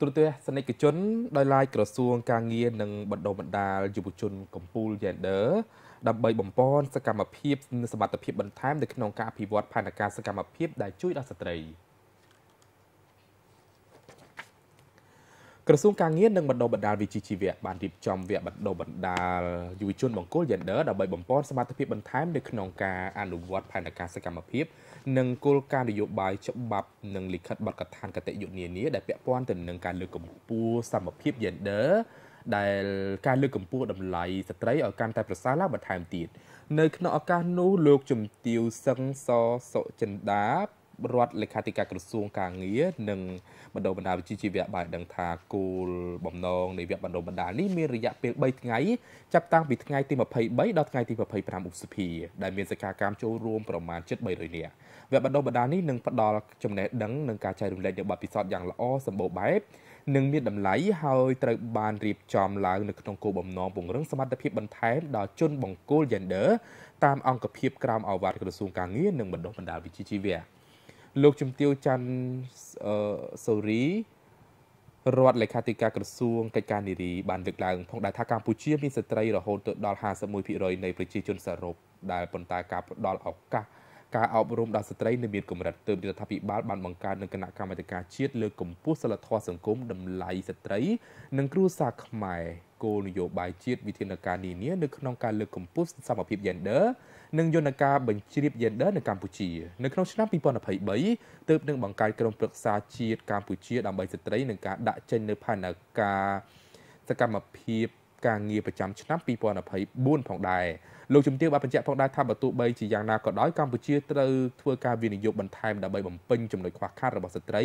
ទូរទស្សនិកជនដោយឡាយក្រសួងការងារនិងបណ្ដុំបណ្ដាលយុវជនកម្ពុជា Gender ដើម្បីបំពន់សកម្មភាពសមត្ថភាពបន្ថែមនៅក្នុងការអភិវឌ្ឍផែនការសកម្មភាពដែលជួយដល់ស្ត្រី។ក្រសួងការងារនិងបណ្ដុះបណ្ដាលវិជ្ជាជីវៈបានរៀបចំវគ្គបណ្ដុះបណ្ដាលយុវជនបង្គោល gender ដើម្បីបំពេញសមត្ថភាពបន្ថែមនៅក្នុងការអនុវត្តផែនការសកម្មភាព និងគោលការណ៍នយោបាយច្បាប់ និងលិខិតបទកថាគតិយុត្តនានាដែលពាក់ព័ន្ធទៅនឹងការលើកកម្ពស់សមភាព gender ដែលការលើកកម្ពស់តម្លៃស្ត្រីឲ្យកាន់តែប្រសើរឡើងបន្ថែមទៀតនៅក្នុងឱកាសនោះលោកជំទាវសឹងសសុចិន្តារដ្ឋលេខាធិការក្រសួងការងារនិងបណ្ដុះបណ្ដាលវិជ្ជាជីវៈបានដឹងថាគោលបំណងនៃវគ្គបណ្ដុះបណ្ដាលនេះមានរយៈពេល3ថ្ងៃចាប់តាំងពីថ្ងៃទី23ដល់ថ្ងៃទី25ឧសភាដែលមានសិក្ខាកាមចូលរួមប្រមាណ7300នាក់វគ្គបណ្ដុះបណ្ដាលនេះនឹងផ្ដល់ចំណេះដឹងនិងការចែករំលែកនូវបទពិសោធន៍យ៉ាងល្អសម្បូរបែបនិងមានតម្លៃហើយត្រូវបានរៀបចំឡើងនៅក្នុងគោលបំណងពង្រឹងសមត្ថភាពបន្ថែមដល់ជនបង្គោល gender តាមអង្គភាពក្រោមអាវ៉ាត់ក្រសួងការងារនិងបណ្ដុះបណ្ដាលវិជ្ជាជីវៈលោកជំទាវច័ន្ទសូរីរដ្ឋលេខាធិការក្រសួងកិច្ចការនារីបានលើកឡើងផងដែរថាកម្ពុជាមានស្ត្រីរហូតទៅដល់51%នៃប្រជាជនសរុបដែលប៉ុន្តែការផ្ដល់ឱកាសការអប់រំដល់ស្ត្រីនៅមានកម្រិតទើបរដ្ឋាភិបាលបានបង្កើតនឹងគណៈកម្មាធិការជាតិលើកម្ពុជាសិលធម៌សង្គមតម្លៃស្ត្រីនិងគ្រួសារខ្មែរគោលនយោបាយជាតិវិធានការនានានៅក្នុងការលើកកម្ពស់សមភាព gender និងយន្តការបញ្ជ្រាប gender នៅកម្ពុជានៅក្នុងឆ្នាំ2023ទើបនឹងបង្កើតក្រុមប្រឹក្សាជាតិកម្ពុជាដើម្បីស្ត្រីនឹងការដាក់ចេញនៅផែនការសកម្មភាពការងារប្រចាំឆ្នាំ2024ផងដែរលោកជំទាវបានបញ្ជាក់ផងដែរថាបើទោះបីជាយ៉ាងណាក៏ដោយកម្ពុជាត្រូវធ្វើការវិនិយោគបន្ថែមដើម្បីបំពេញចំណុចខ្វះខាតរបស់ស្ត្រី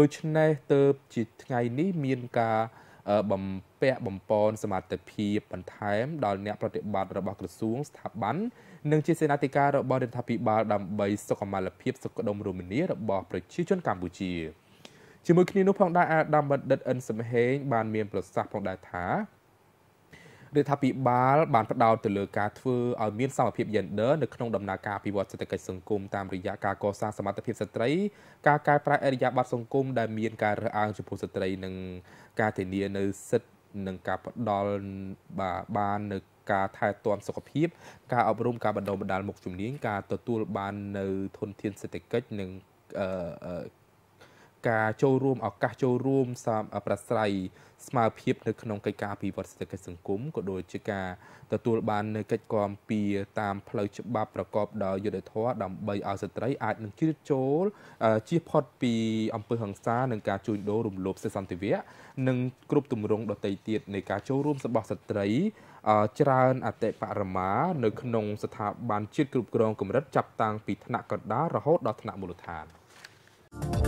ដូច្នេះទៅជាថ្ងៃនេះមានការបំពាក់បំពន់សមត្ថភាពបន្ថែមដល់អ្នកប្រតិបត្តិរបស់ក្រសួងស្ថាប័ននិងជាសេនាធិការរបស់រដ្ឋាភិបាលដើម្បីសុខុមាលភាពសុខដុមរមនារបស់ប្រជាជនកម្ពុជាជាមួយគ្នានោះផងដែរអាដាមបណ្ឌិតអិនសំហេងបាន មាន ប្រសាសន៍ផងដែរថារដ្ឋាភិបាលបានផ្ដោតទៅលើការធ្វើឲ្យមានសមភាព gender នៅក្នុងដំណើរការអភិវឌ្ឍសេដ្ឋកិច្ចសង្គមតាមរយៈការកសាងសមត្ថភាពស្ត្រី ការកែប្រែអរិយាប័ត្រសង្គមដែលមានការរើសអើងចំពោះស្ត្រីនិងការធានានៅសិទ្ធិនិងការផ្ដល់បាននៅការថែទាំសុខភាពការអប់រំការបណ្ដុះបណ្ដាលមុខជំនាញការទទួលបាននៅធនធានសេដ្ឋកិច្ចនិងការចូលរួមឱកាសចូលរួមសម្ប្រស្រ័យស្មើភាពនៅក្នុងកិច្ចការពិវត្តសេដ្ឋកិច្ចសង្គមក៏ដូចជាការទទួលបាននៅកិច្ចគាំពារតាមផ្លូវច្បាប់ប្រកបដោយយុត្តិធម៌ដើម្បីឲ្យស្ត្រីអាចនឹងជ្រៀតចូលជៀសផុតពីអំពើហិង្សានិងការជួញដូររំលោភសិទ្ធិសន្តិវៈនិងគ្រប់ទម្រង់ដទៃទៀតនៃការចូលរួមរបស់ស្ត្រីច្រើនអតិបរមានៅក្នុងស្ថាប័នជាតិគ្រប់គ្រងកម្រិតចាប់តាំងពីថ្នាក់កណ្ដាលរហូតដល់ថ្នាក់មូលដ្ឋាន thank you